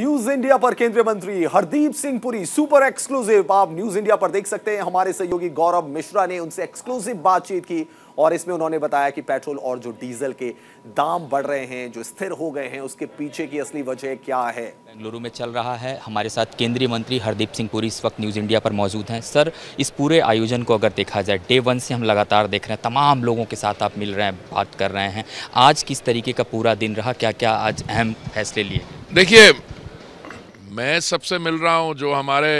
news India पर केंद्रीय मंत्री हरदीप सिंह पुरी सुपर एक्सक्लूसिव आप न्यूज इंडिया पर देख सकते हैं हमारे सहयोगी गौरव मिश्रा ने उनसे एक्सक्लूसिव बातचीत की और इसमें उन्होंने बताया कि पेट्रोल और जो डीजल के दाम बढ़ रहे हैं जो स्थिर हो गए हैं उसके पीछे की असली वजह क्या है बेंगलुरु में चल रहा है हमारे साथ केंद्रीय मंत्री हरदीप सिंह पुरी इस वक्त न्यूज़ इंडिया पर मौजूद हैं सर इस पूरे आयोजन को अगर देखा जाए डे वन से हम लगातार देख रहे हैं तमाम लोगों के साथ आप मिल रहे हैं बात कर रहे हैं आज किस तरीके का पूरा दिन रहा क्या क्या आज अहम फैसले लिए देखिए मैं सबसे मिल रहा हूँ जो हमारे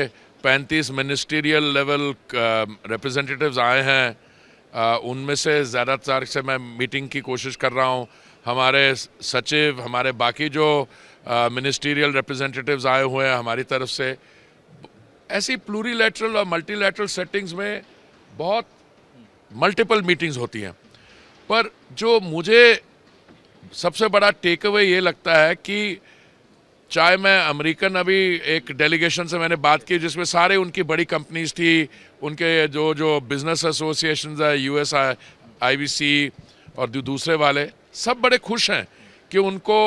पैंतीस मिनिस्टीरियल लेवल रिप्रेजेंटेटिव्स आए हैं uh, उनमें से ज़्यादातर से मैं मीटिंग की कोशिश कर रहा हूँ हमारे सचिव हमारे बाकी जो मिनिस्टीरियल uh, रिप्रेजेंटेटिव्स आए हुए हैं हमारी तरफ से ऐसी प्लूरीलेटरल और मल्टीलेटरल सेटिंग्स में बहुत मल्टीपल मीटिंग्स होती हैं पर जो मुझे सबसे बड़ा टेक अवे ये लगता है कि चाहे मैं अमेरिकन अभी एक डेलीगेशन से मैंने बात की जिसमें सारे उनकी बड़ी कंपनीज थी उनके जो जो बिजनेस एसोसिएशन है यू एस आई और दूसरे वाले सब बड़े खुश हैं कि उनको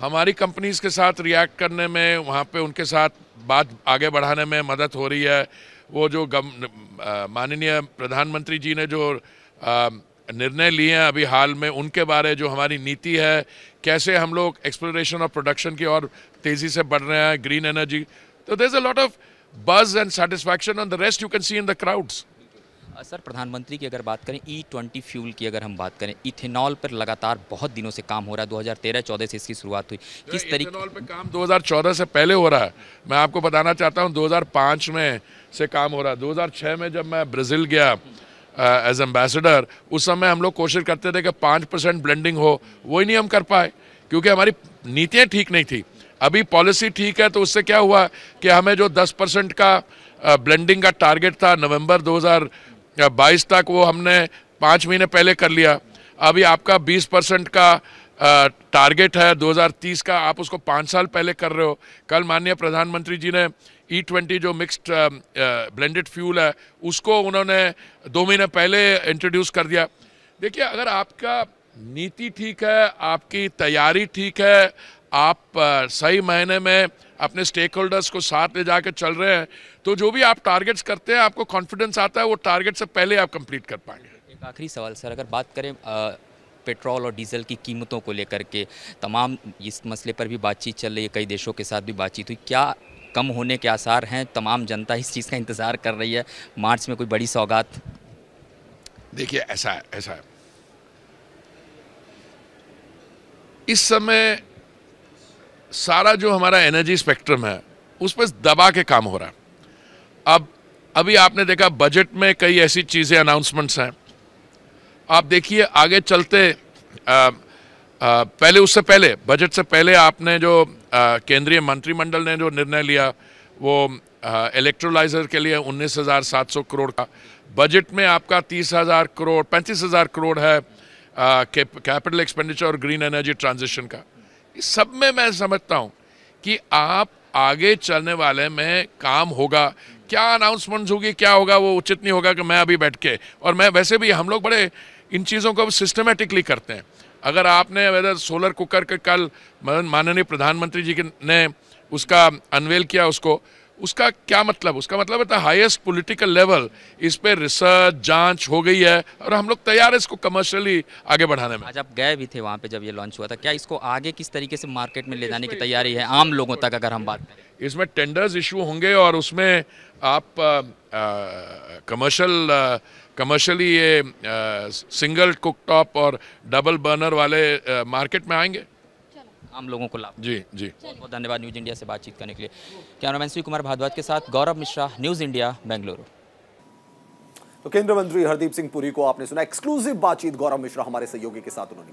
हमारी कंपनीज के साथ रिएक्ट करने में वहाँ पे उनके साथ बात आगे बढ़ाने में मदद हो रही है वो जो गम माननीय प्रधानमंत्री जी ने जो निर्णय लिए हैं अभी हाल में उनके बारे जो हमारी नीति है कैसे हम लोग एक्सप्लोरेशन और प्रोडक्शन की और तेज़ी से बढ़ रहे हैं ग्रीन एनर्जी तो there is a lot of buzz and satisfaction on the rest you can see in the crowds sir प्रधानमंत्री की अगर बात करें ई ट्वेंटी फ्यूल की अगर हम बात करें इथेनॉल पर लगातार बहुत दिनों से काम हो रहा है 2013-14 से इसकी शुरुआत हुई तो किस तरीके इथेनॉल पर काम 2014 से पहले हो रहा है मैं आपको बताना चाहता हूँ 2005 में से काम हो रहा है 2006 में जब मैं ब्राज़ील गया एज uh, एम्बेसडर उस समय हम लोग कोशिश करते थे कि पाँच परसेंट ब्लेंडिंग हो वही नहीं हम कर पाए क्योंकि हमारी नीतियाँ ठीक नहीं थी अभी पॉलिसी ठीक है तो उससे क्या हुआ कि हमें जो 10 परसेंट का ब्लेंडिंग का टारगेट था नवंबर 2022 तक वो हमने पाँच महीने पहले कर लिया अभी आपका 20 परसेंट का टारगेट है 2030 का आप उसको पाँच साल पहले कर रहे हो कल माननीय प्रधानमंत्री जी ने ई e ट्वेंटी जो मिक्स्ड ब्लेंडेड फ्यूल है उसको उन्होंने दो महीने पहले इंट्रोड्यूस कर दिया देखिए अगर आपका नीति ठीक है आपकी तैयारी ठीक है आप सही महीने में अपने स्टेक होल्डर्स को साथ ले जाकर चल रहे हैं तो जो भी आप टारगेट्स करते हैं आपको कॉन्फिडेंस आता है वो टारगेट से पहले आप कंप्लीट कर पाएंगे एक आखिरी सवाल सर अगर बात करें आ... पेट्रोल और डीजल की कीमतों को लेकर के तमाम इस मसले पर भी बातचीत चल रही है कई देशों के साथ भी बातचीत हुई क्या कम होने के आसार हैं तमाम जनता इस चीज़ का इंतज़ार कर रही है मार्च में कोई बड़ी सौगात देखिए ऐसा है ऐसा है इस समय सारा जो हमारा एनर्जी स्पेक्ट्रम है उस पर दबा के काम हो रहा है अब अभी आपने देखा बजट में कई ऐसी चीज़ें अनाउंसमेंट्स हैं आप देखिए आगे चलते आ, आ, पहले उससे पहले बजट से पहले आपने जो केंद्रीय मंत्रिमंडल ने जो निर्णय लिया वो इलेक्ट्रोलाइजर के लिए उन्नीस हज़ार सात सौ करोड़ का बजट में आपका तीस हज़ार करोड़ पैंतीस हज़ार करोड़ है कैपिटल एक्सपेंडिचर और ग्रीन एनर्जी ट्रांजिशन का सब में मैं समझता हूँ कि आप आगे चलने वाले में काम होगा क्या अनाउंसमेंट्स होगी क्या होगा वो उचित नहीं होगा कि मैं अभी बैठ के और मैं वैसे भी हम लोग बड़े इन चीज़ों को सिस्टमेटिकली करते हैं अगर आपने वेदर सोलर कुकर के कल माननीय प्रधानमंत्री जी ने उसका अनवेल किया उसको उसका क्या मतलब उसका मतलब है हाईएस्ट पॉलिटिकल लेवल इस पर रिसर्च जांच हो गई है और हम लोग तैयार है इसको कमर्शियली आगे बढ़ाने में आज आप गए भी थे वहाँ पे जब ये लॉन्च हुआ था क्या इसको आगे किस तरीके से मार्केट में ले जाने की तैयारी है आम लोगों तक अगर हम बात करें इसमें टेंडर्स इशू होंगे और उसमें आप कमर्शल कमर्शली ये सिंगल कुक टॉप और डबल बर्नर वाले मार्केट में आएंगे आम लोगों को लाभ जी जी बहुत बहुत धन्यवाद न्यूज़ इंडिया से बातचीत करने के लिए कैमरामैन श्री कुमार भारद्वाज के साथ गौरव मिश्रा न्यूज़ इंडिया बेंगलुरु तो केंद्रीय मंत्री हरदीप सिंह पुरी को आपने सुना एक्सक्लूसिव बातचीत गौरव मिश्रा हमारे सहयोगी के साथ उन्होंने